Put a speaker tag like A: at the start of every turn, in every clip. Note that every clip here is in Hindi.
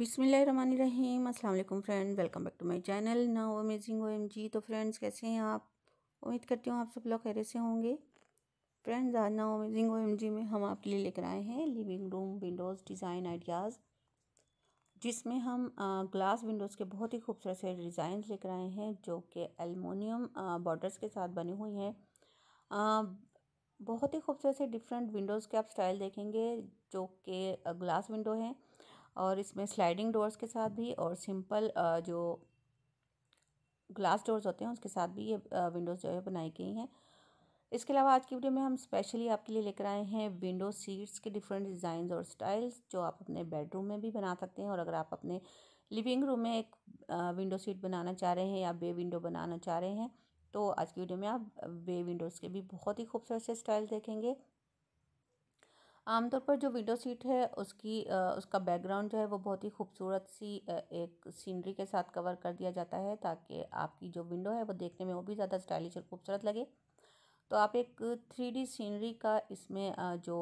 A: बिसमीम अल्लाम friend welcome back to my channel now amazing O M G तो फ्रेंड्स कैसे हैं आप उम्मीद करती हूँ आप सब लोग खैरे से होंगे फ्रेंड्स आज now amazing O M G में हम आपके लिए लेकर आए हैं living room windows design ideas जिसमें हम ग्लास विंडोज़ के बहुत ही खूबसूरत से डिज़ाइन लेकर आए हैं जो कि एलमोनियम बॉर्डर्स के साथ बनी हुई हैं बहुत ही खूबसूरत से डिफरेंट विंडोज़ के आप स्टाइल देखेंगे जो कि ग्लास विंडो हैं और इसमें स्लाइडिंग डोर्स के साथ भी और सिंपल जो ग्लास डोर्स होते हैं उसके साथ भी ये विंडोज़ जो है बनाई गई हैं इसके अलावा आज की वीडियो में हम स्पेशली आपके लिए लेकर आए हैं विंडो सीट्स के डिफरेंट डिज़ाइन और स्टाइल्स जो आप अपने बेडरूम में भी बना सकते हैं और अगर आप अपने लिविंग रूम में एक विंडो सीट बनाना चाह रहे हैं या बे विंडो बनाना चाह रहे हैं तो आज की वीडियो में आप बे विंडोज़ के भी बहुत ही खूबसूरत से स्टाइल देखेंगे आमतौर पर जो विंडो सीट है उसकी उसका बैकग्राउंड जो है वो बहुत ही खूबसूरत सी एक सीनरी के साथ कवर कर दिया जाता है ताकि आपकी जो विंडो है वो देखने में वो भी ज़्यादा स्टाइलिश और खूबसूरत लगे तो आप एक थ्री सीनरी का इसमें जो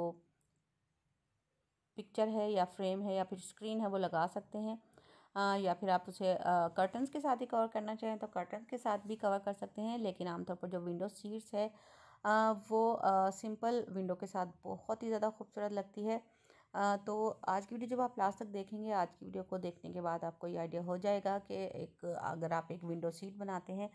A: पिक्चर है या फ्रेम है या फिर स्क्रीन है वो लगा सकते हैं आ, या फिर आप उसे कर्टन्स के साथ ही कवर करना चाहें तो कर्टन के साथ भी कवर कर सकते हैं लेकिन आमतौर पर जो विंडो सीट्स है वो सिंपल विंडो के साथ बहुत ही ज़्यादा खूबसूरत लगती है तो आज की वीडियो जब आप लास्ट तक देखेंगे आज की वीडियो को देखने के बाद आपको ये आइडिया हो जाएगा कि एक अगर आप एक विंडो सीट बनाते हैं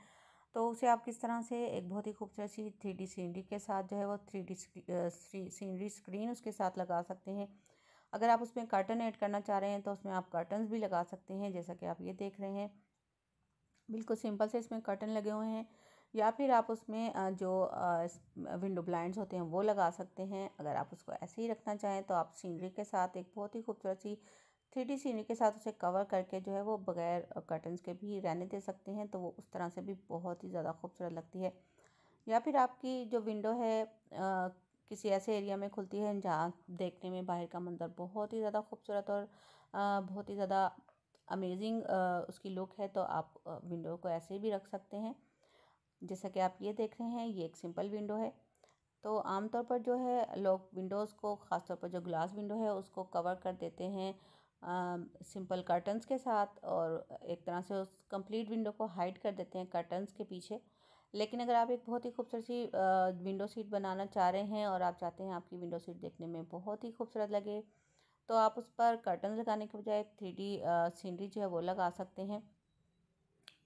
A: तो उसे आप किस तरह से एक बहुत ही खूबसूरत सी थ्री डी सीनरी के साथ जो है वो थ्री डी सीनरी स्क्रीन उसके साथ लगा सकते हैं अगर आप उसमें कर्टन ऐड करना चाह रहे हैं तो उसमें आप कर्टन भी लगा सकते हैं जैसा कि आप ये देख रहे हैं बिल्कुल सिंपल से इसमें कर्टन लगे हुए हैं या फिर आप उसमें जो विंडो ब्लाइंड्स होते हैं वो लगा सकते हैं अगर आप उसको ऐसे ही रखना चाहें तो आप सीनरी के साथ एक बहुत ही खूबसूरत सी थ्री डी सीनरी के साथ उसे कवर करके जो है वो बगैर कर्टन्स के भी रहने दे सकते हैं तो वो उस तरह से भी बहुत ही ज़्यादा खूबसूरत लगती है या फिर आपकी जो विंडो है आ, किसी ऐसे एरिया में खुलती है जहाँ देखने में बाहर का मंजर बहुत ही ज़्यादा खूबसूरत और बहुत ही ज़्यादा अमेजिंग उसकी लुक है तो आप विंडो को ऐसे भी रख सकते हैं जैसा कि आप ये देख रहे हैं ये एक सिंपल विंडो है तो आमतौर पर जो है लोग विंडोज़ को ख़ासतौर पर जो ग्लास विंडो है उसको कवर कर देते हैं सिंपल कर्टन्स के साथ और एक तरह से उस कंप्लीट विंडो को हाइड कर देते हैं कर्टन्स के पीछे लेकिन अगर आप एक बहुत ही खूबसूरत सी विंडो सीट बनाना चाह रहे हैं और आप चाहते हैं आपकी विंडो सीट देखने में बहुत ही खूबसूरत लगे तो आप उस पर कर्टन लगाने के बजाय थ्री डी सीनरी जो है वो लगा सकते हैं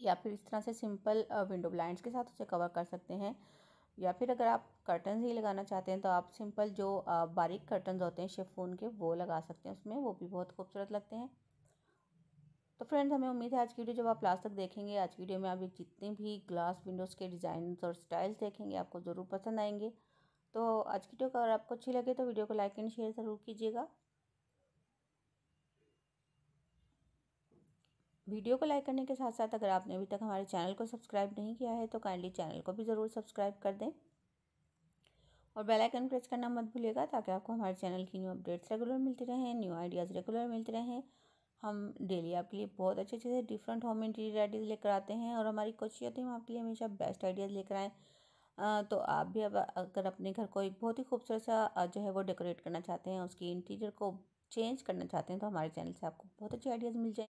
A: या फिर इस तरह से सिंपल विंडो ब्लाइंड्स के साथ उसे कवर कर सकते हैं या फिर अगर आप कर्टन ही लगाना चाहते हैं तो आप सिंपल जो बारीक कर्टन होते हैं शेफोन के वो लगा सकते हैं उसमें वो भी बहुत खूबसूरत लगते हैं तो फ्रेंड्स हमें उम्मीद है आज की वीडियो जब आप लास्ट तक देखेंगे आज की वीडियो में आप जितने भी ग्लास विंडोज़ के डिज़ाइन और स्टाइल्स देखेंगे आपको ज़रूर पसंद आएंगे तो आज की वीडियो अगर आपको अच्छी लगे तो वीडियो को लाइक एंड शेयर ज़रूर कीजिएगा वीडियो को लाइक करने के साथ साथ अगर आपने अभी तक हमारे चैनल को सब्सक्राइब नहीं किया है तो काइंडली चैनल को भी ज़रूर सब्सक्राइब कर दें और बेल आइकन प्रेस करना मत भूलिएगा ताकि आपको हमारे चैनल की न्यू अपडेट्स रेगुलर मिलती रहें न्यू आइडियाज़ रेगुलर मिलते रहें हम डेली आपके लिए बहुत अच्छे अच्छे से डिफरेंट होम इंटीरियर आइडियाज़ लेकर आते हैं और हमारी कोशिश होती है हम आपके लिए हमेशा बेस्ट आइडियाज़ लेकर आएँ तो आप भी अब अगर अपने घर को एक बहुत ही खूबसूरत सा जो है वो डेकोरेट करना चाहते हैं उसकी इंटीरियर को चेंज करना चाहते हैं तो हमारे चैनल से आपको बहुत अच्छे आइडियाज़ मिल जाएंगे